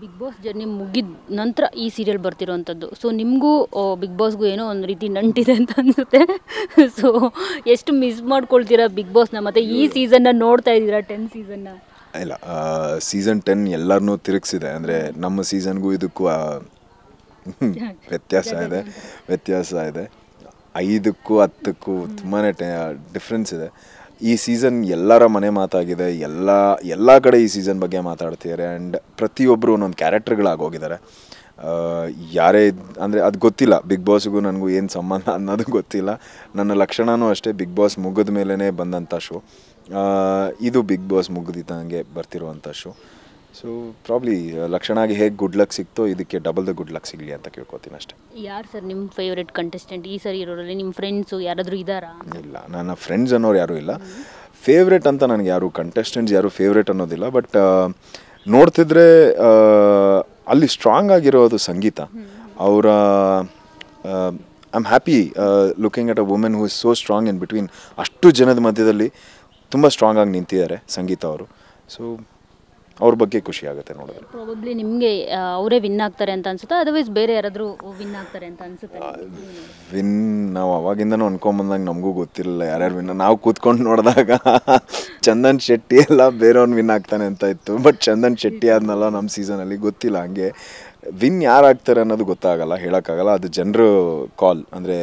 big boss journey ಮುಗಿದ ನಂತರ ಈ ಸೀರಿಯಲ್ ಬರ್ತಿರೋಂಥದ್ದು ಸೊ ನಿಮಗೂ ಬಿಗ್ ಬಾಸ್ಗೂ ಏನೋ ಒಂದು ರೀತಿ ನಂಟಿದೆ ಅಂತ ಅನಿಸುತ್ತೆ ಸೊ ಎಷ್ಟು ಮಿಸ್ ಮಾಡ್ಕೊಳ್ತೀರಾ ಬಿಗ್ ಬಾಸ್ನ ಮತ್ತೆ ಈ ಸೀಸನ್ನ ನೋಡ್ತಾ ಇದ್ದೀರಾ ಟೆನ್ ಸೀಸನ್ನ ಇಲ್ಲ ಸೀಸನ್ ಟೆನ್ ಎಲ್ಲರನ್ನೂ ತಿರುಗಿಸಿದೆ ಅಂದರೆ ನಮ್ಮ ಸೀಸನ್ಗೂ ಇದಕ್ಕೂ ವ್ಯತ್ಯಾಸ ಇದೆ ವ್ಯತ್ಯಾಸ ಇದೆ ಐದಕ್ಕೂ ಹತ್ತಕ್ಕೂ ತುಂಬಾ ಡಿಫ್ರೆನ್ಸ್ ಇದೆ ಈ ಸೀಸನ್ ಎಲ್ಲರ ಮನೆ ಮಾತಾಗಿದೆ ಎಲ್ಲ ಎಲ್ಲ ಕಡೆ ಈ ಸೀಸನ್ ಬಗ್ಗೆ ಮಾತಾಡ್ತಿದ್ದಾರೆ ಆ್ಯಂಡ್ ಪ್ರತಿಯೊಬ್ಬರು ಒಂದೊಂದು ಕ್ಯಾರೆಕ್ಟರ್ಗಳಾಗೋಗಿದ್ದಾರೆ ಯಾರೇ ಅಂದರೆ ಅದು ಗೊತ್ತಿಲ್ಲ ಬಿಗ್ ಬಾಸ್ಗೂ ನನಗೂ ಏನು ಸಂಬಂಧ ಅನ್ನೋದು ಗೊತ್ತಿಲ್ಲ ನನ್ನ ಲಕ್ಷಣವೂ ಅಷ್ಟೇ ಬಿಗ್ ಬಾಸ್ ಮುಗಿದ ಮೇಲೇ ಬಂದಂಥ ಶೋ ಇದು ಬಿಗ್ ಬಾಸ್ ಮುಗಿದಿದ್ದಂಗೆ ಬರ್ತಿರುವಂಥ ಶೋ ಸೊ ಪ್ರಾಬ್ಲಿ ಲಕ್ಷಣಾಗಿ ಹೇಗೆ ಗುಡ್ ಲಕ್ ಸಿಕ್ತೋ ಇದಕ್ಕೆ ಡಬಲ್ ದ ಗುಡ್ ಲಕ್ ಸಿಗಲಿ ಅಂತ ಕೇಳ್ಕೊತೀನಿ ಅಷ್ಟೇ ಯಾರು ಸರ್ ನಿಮ್ಮ ಫೇವ್ರೆಟ್ ಕಂಟೆಸ್ಟೆಂಟ್ ಈ ಸರಿ ಇರೋರಲ್ಲಿ ನಿಮ್ಮ ಫ್ರೆಂಡ್ಸು ಯಾರಾದರೂ ಇದ್ದಾರಾ ಇಲ್ಲ ನನ್ನ ಫ್ರೆಂಡ್ಸ್ ಅನ್ನೋರು ಯಾರೂ ಇಲ್ಲ ಫೇವ್ರೇಟ್ ಅಂತ ನನಗೆ ಯಾರು ಕಂಟೆಸ್ಟೆಂಟ್ಸ್ ಯಾರು ಫೇವ್ರೆಟ್ ಅನ್ನೋದಿಲ್ಲ ಬಟ್ ನೋಡ್ತಿದ್ರೆ ಅಲ್ಲಿ ಸ್ಟ್ರಾಂಗ್ ಆಗಿರೋದು ಸಂಗೀತ ಅವರ I am happy looking at a women who is so strong in between ಅಷ್ಟು ಜನದ ಮಧ್ಯದಲ್ಲಿ ತುಂಬ ಸ್ಟ್ರಾಂಗ್ ಆಗಿ ನಿಂತಿದ್ದಾರೆ ಸಂಗೀತ ಅವರು ಸೊ ಅವ್ರ ಬಗ್ಗೆ ಖುಷಿ ಆಗುತ್ತೆ ನೋಡಿದ್ರೆ ಪ್ರಾಬಬ್ಲಿ ನಿಮಗೆ ಅವರೇ ವಿನ್ ಆಗ್ತಾರೆ ಅಂತ ಅನ್ಸುತ್ತೆ ಅದರ್ವೈಸ್ ಬೇರೆ ಯಾರಾದರೂ ವಿನ್ ಆಗ್ತಾರೆ ಅಂತ ಅನ್ಸುತ್ತೆ ವಿನ್ ನಾವು ಅವಾಗಿಂದನೂ ಅನ್ಕೊಂಬಂದಾಗ ನಮಗೂ ಗೊತ್ತಿರಲಿಲ್ಲ ಯಾರ್ಯಾರು ವಿನ್ ನಾವು ಕೂತ್ಕೊಂಡು ನೋಡಿದಾಗ ಚಂದನ್ ಶೆಟ್ಟಿ ಎಲ್ಲ ಬೇರೆಯವ್ನು ವಿನ್ ಆಗ್ತಾನೆ ಅಂತ ಇತ್ತು ಬಟ್ ಚಂದನ್ ಶೆಟ್ಟಿ ಆದ್ನಲ್ಲ ನಮ್ಮ ಸೀಸನಲ್ಲಿ ಗೊತ್ತಿಲ್ಲ ಹಂಗೆ ವಿನ್ ಯಾರು ಆಗ್ತಾರೆ ಅನ್ನೋದು ಗೊತ್ತಾಗಲ್ಲ ಹೇಳೋಕ್ಕಾಗಲ್ಲ ಅದು ಜನರು ಕಾಲ್ ಅಂದರೆ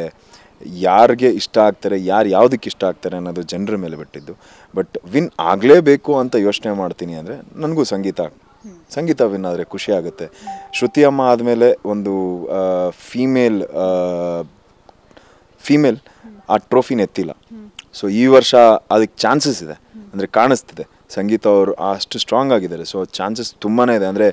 ಯಾರಿಗೆ ಇಷ್ಟ ಆಗ್ತಾರೆ ಯಾರು ಯಾವುದಕ್ಕೆ ಇಷ್ಟ ಆಗ್ತಾರೆ ಅನ್ನೋದು ಜನರ ಮೇಲೆ ಬಿಟ್ಟಿದ್ದು ಬಟ್ ವಿನ್ ಆಗಲೇಬೇಕು ಅಂತ ಯೋಚನೆ ಮಾಡ್ತೀನಿ ಅಂದರೆ ನನಗೂ ಸಂಗೀತ ಸಂಗೀತ ವಿನ್ ಆದರೆ ಖುಷಿ ಆಗುತ್ತೆ ಶ್ರುತಿ ಅಮ್ಮ ಆದಮೇಲೆ ಒಂದು ಫೀಮೇಲ್ ಫೀಮೇಲ್ ಆ ಟ್ರೋಫಿನ ಎತ್ತಿಲ್ಲ ಸೊ ಈ ವರ್ಷ ಅದಕ್ಕೆ ಚಾನ್ಸಸ್ ಇದೆ ಅಂದರೆ ಕಾಣಿಸ್ತಿದೆ ಸಂಗೀತ ಅವರು ಅಷ್ಟು ಸ್ಟ್ರಾಂಗ್ ಆಗಿದ್ದಾರೆ ಸೊ ಚಾನ್ಸಸ್ ತುಂಬಾ ಇದೆ ಅಂದರೆ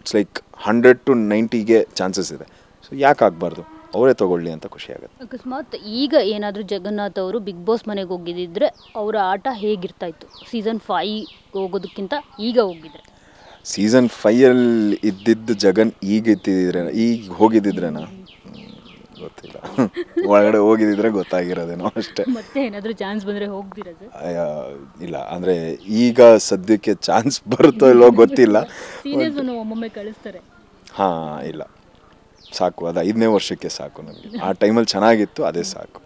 ಇಟ್ಸ್ ಲೈಕ್ ಹಂಡ್ರೆಡ್ ಟು ನೈಂಟಿಗೆ ಚಾನ್ಸಸ್ ಇದೆ ಸೊ ಯಾಕೆ ಆಗಬಾರ್ದು ಅವರೇ ತಗೊಳ್ಳಿ ಅಂತ ಖುಷಿ ಆಗುತ್ತೆ ಅಕಸ್ಮಾತ್ ಈಗ ಏನಾದರೂ ಜಗನ್ನಾಥ್ ಅವರು ಬಿಗ್ ಬಾಸ್ ಮನೆಗೆ ಹೋಗಿದ್ದಿದ್ರೆ ಅವರ ಆಟ ಹೇಗಿರ್ತಾ ಇತ್ತು ಸೀಸನ್ ಫೈ ಹೋಗೋದಕ್ಕಿಂತ ಈಗ ಹೋಗಿದ್ರೆ ಸೀಸನ್ ಫೈಯಲ್ಲಿ ಇದ್ದಿದ್ದು ಜಗನ್ ಈಗ ಇದ್ದಿದ್ರೆ ಈಗ ಹೋಗಿದ್ದಿದ್ರೇನ ಗೊತ್ತಿಲ್ಲ ಒಳಗಡೆ ಹೋಗಿದ್ದಿದ್ರೆ ಗೊತ್ತಾಗಿರೋದೇನೋ ಅಷ್ಟೇ ಮತ್ತೆ ಏನಾದರೂ ಚಾನ್ಸ್ ಬಂದರೆ ಹೋಗ್ತೀರಾ ಇಲ್ಲ ಅಂದರೆ ಈಗ ಸದ್ಯಕ್ಕೆ ಚಾನ್ಸ್ ಬರುತ್ತೋ ಇಲ್ಲೋ ಗೊತ್ತಿಲ್ಲ ಒಮ್ಮೊಮ್ಮೆ ಕಳಿಸ್ತಾರೆ ಹಾಂ ಇಲ್ಲ ಸಾಕು ಅದು ಐದನೇ ವರ್ಷಕ್ಕೆ ಸಾಕು ನಮಗೆ ಆ ಟೈಮಲ್ಲಿ ಚೆನ್ನಾಗಿತ್ತು ಅದೇ ಸಾಕು